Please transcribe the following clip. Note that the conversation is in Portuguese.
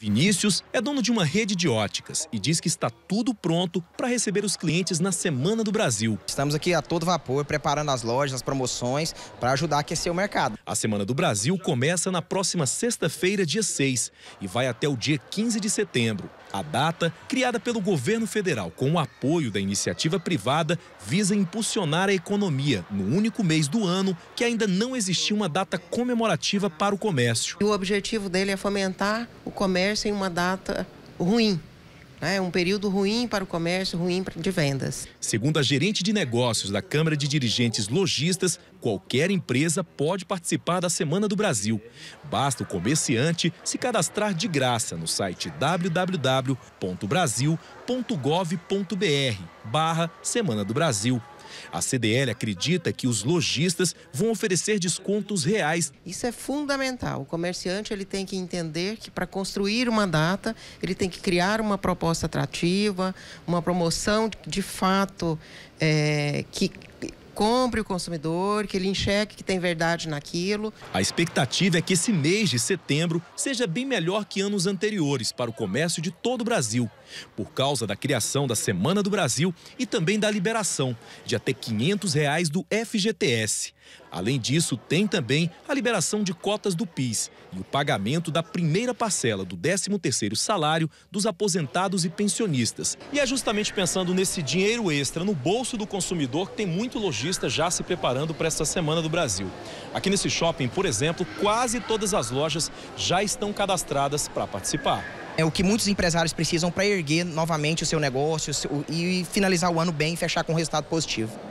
Vinícius é dono de uma rede de óticas e diz que está tudo pronto para receber os clientes na Semana do Brasil. Estamos aqui a todo vapor, preparando as lojas, as promoções, para ajudar a aquecer o mercado. A Semana do Brasil começa na próxima sexta-feira, dia 6, e vai até o dia 15 de setembro. A data, criada pelo governo federal com o apoio da iniciativa privada, visa impulsionar a economia no único mês do ano que ainda não existia uma data comemorativa para o comércio. O objetivo dele é fomentar o comércio comércio em uma data ruim. É um período ruim para o comércio, ruim de vendas. Segundo a gerente de negócios da Câmara de Dirigentes Logistas, qualquer empresa pode participar da Semana do Brasil. Basta o comerciante se cadastrar de graça no site www.brasil.gov.br barra Semana do Brasil a CDL acredita que os lojistas vão oferecer descontos reais. Isso é fundamental. O comerciante ele tem que entender que para construir uma data, ele tem que criar uma proposta atrativa, uma promoção de fato é, que compre o consumidor, que ele enxergue que tem verdade naquilo. A expectativa é que esse mês de setembro seja bem melhor que anos anteriores para o comércio de todo o Brasil, por causa da criação da Semana do Brasil e também da liberação de até R$ 500 reais do FGTS. Além disso, tem também a liberação de cotas do PIS e o pagamento da primeira parcela do 13º salário dos aposentados e pensionistas. E é justamente pensando nesse dinheiro extra no bolso do consumidor que tem muito lojista já se preparando para essa semana do Brasil. Aqui nesse shopping, por exemplo, quase todas as lojas já estão cadastradas para participar. É o que muitos empresários precisam para erguer novamente o seu negócio e finalizar o ano bem e fechar com um resultado positivo.